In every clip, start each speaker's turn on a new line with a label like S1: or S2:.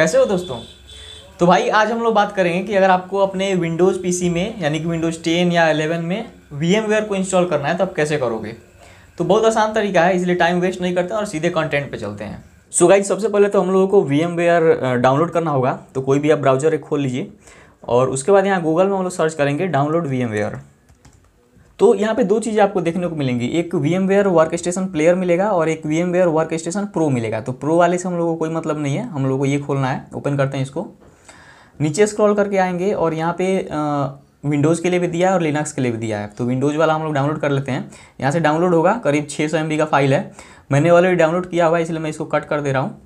S1: कैसे हो दोस्तों तो भाई आज हम लोग बात करेंगे कि अगर आपको अपने विंडोज़ पीसी में यानी कि विंडोज़ टेन या एलेवन में वी को इंस्टॉल करना है तो आप कैसे करोगे तो बहुत आसान तरीका है इसलिए टाइम वेस्ट नहीं करते और सीधे कंटेंट पे चलते हैं सो so गाइज सबसे पहले तो हम लोगों को वी डाउनलोड करना होगा तो कोई भी आप ब्राउजर एक खोल लीजिए और उसके बाद यहाँ गूगल में हम लोग सर्च करेंगे डाउनलोड वी तो यहाँ पे दो चीज़ें आपको देखने को मिलेंगी एक VMware workstation player मिलेगा और एक VMware workstation pro मिलेगा तो प्रो वाले से हम लोगों को कोई मतलब नहीं है हम लोगों को ये खोलना है ओपन करते हैं इसको नीचे स्क्रॉल करके आएंगे और यहाँ पे विंडोज़ के लिए भी दिया है और लिनक्स के लिए भी दिया है तो विंडोज़ वाला हम लोग डाउनलोड कर लेते हैं यहाँ से डाउनलोड होगा करीब छः सौ का फाइल है मैंने ऑलरेडी डाउनलोड किया हुआ है इसलिए मैं इसको कट कर दे रहा हूँ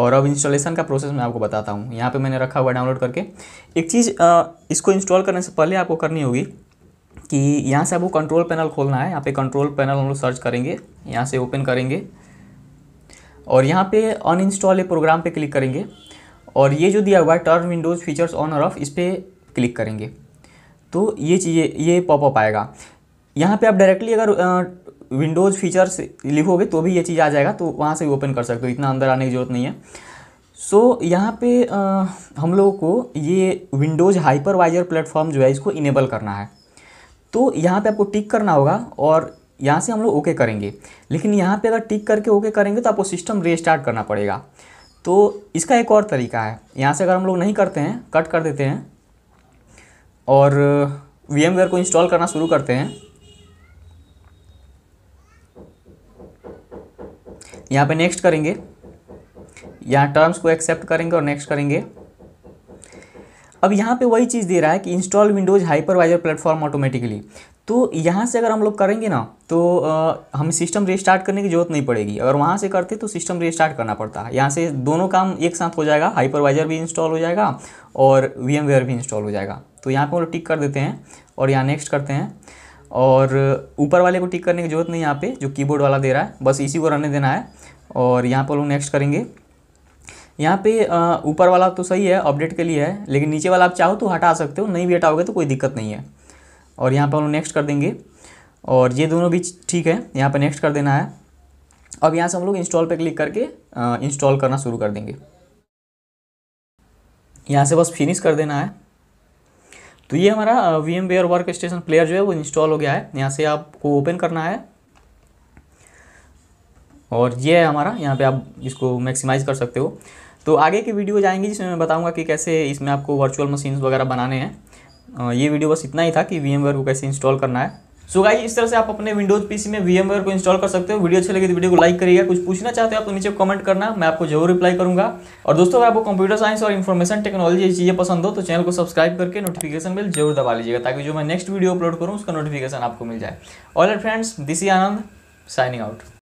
S1: और अब इंस्टॉलेशन का प्रोसेस मैं आपको बताता हूँ यहाँ पे मैंने रखा हुआ डाउनलोड करके एक चीज़ इसको इंस्टॉल करने से पहले आपको करनी होगी कि यहाँ से आपको कंट्रोल पैनल खोलना है यहाँ पे कंट्रोल पैनल हम लोग सर्च करेंगे यहाँ से ओपन करेंगे और यहाँ पे अनइंस्टॉल ए प्रोग्राम पे क्लिक करेंगे और ये जो दिया हुआ है टर्न विंडोज़ फीचर्स ऑन और ऑफ इस पर क्लिक करेंगे तो ये चीज़ें ये पॉपअप आएगा यहाँ पे आप डायरेक्टली अगर विंडोज़ फीचर्स लिखोगे तो भी ये चीज़ आ जाएगा तो वहाँ से ओपन कर सकते हो इतना अंदर आने की ज़रूरत नहीं है सो so, यहाँ पे आ, हम लोगों को ये विंडोज़ हाइपरवाइजर प्लेटफॉर्म जो है इसको इनेबल करना है तो यहाँ पे आपको टिक करना होगा और यहाँ से हम लोग ओके करेंगे लेकिन यहाँ पे अगर टिक करके ओके करेंगे तो आपको सिस्टम रीस्टार्ट करना पड़ेगा तो इसका एक और तरीका है यहाँ से अगर हम लोग नहीं करते हैं कट कर देते हैं और वी को इंस्टॉल करना शुरू करते हैं यहाँ पे नेक्स्ट करेंगे यहाँ टर्म्स को एक्सेप्ट करेंगे और नेक्स्ट करेंगे अब यहाँ पे वही चीज़ दे रहा है कि install Windows hypervisor platform automatically तो यहाँ से अगर हम लोग करेंगे ना तो आ, हमें सिस्टम रिस्टार्ट करने की ज़रूरत नहीं पड़ेगी अगर वहाँ से करते तो सिस्टम रिस्टार्ट करना पड़ता है यहाँ से दोनों काम एक साथ हो जाएगा हाइपरवाइजर भी इंस्टॉल हो जाएगा और वी भी इंस्टॉल हो जाएगा तो यहाँ पर हम लोग टिक कर देते हैं और यहाँ नेक्स्ट करते हैं और ऊपर वाले को टिक करने की जरूरत नहीं यहाँ पर जो कीबोर्ड वाला दे रहा है बस इसी को रहने देना है और यहाँ पर लोग नेक्स्ट करेंगे यहाँ पे ऊपर वाला तो सही है अपडेट के लिए है लेकिन नीचे वाला आप चाहो तो हटा सकते हो नहीं भी हटाओगे तो कोई दिक्कत नहीं है और यहाँ पर हम लोग नेक्स्ट कर देंगे और ये दोनों भी ठीक है यहाँ पर नेक्स्ट कर देना है अब यहाँ से हम लोग इंस्टॉल पर क्लिक करके इंस्टॉल करना शुरू कर देंगे यहाँ से बस फिनिश कर देना है तो ये हमारा VMware workstation player जो है वो इंस्टॉल हो गया है यहाँ से आपको ओपन करना है और ये है हमारा यहाँ पे आप इसको मैक्सिमाइज़ कर सकते हो तो आगे की वीडियो जाएंगी जिसमें मैं बताऊँगा कि कैसे इसमें आपको वर्चुअल मशीन्स वगैरह बनाने हैं ये वीडियो बस इतना ही था कि वी को कैसे इंस्टॉल करना है सो so इस तरह से आप अपने विंडोज पीसी में वी को इंस्टॉल कर सकते हो वीडियो अच्छी लगी तो वीडियो को लाइक करिएगा कुछ पूछना चाहते हो आप तो नीचे कमेंट करना मैं आपको जरूर रिप्लाई करूंगा और दोस्तों अगर आपको कंप्यूटर साइंस और इन्फॉर्मेशन टेक्नोलॉजी ये चीज़ें पसंद हो तो चैनल को सब्सक्राइब करके नोटिफिकेशन बिल जरूर दबा लीजिएगा ताकि जो मैं नेक्स्ट वीडियो अपलोड करूँ उसका नोटिफिकेशन आपको मिल जाए all add friends this Anand signing out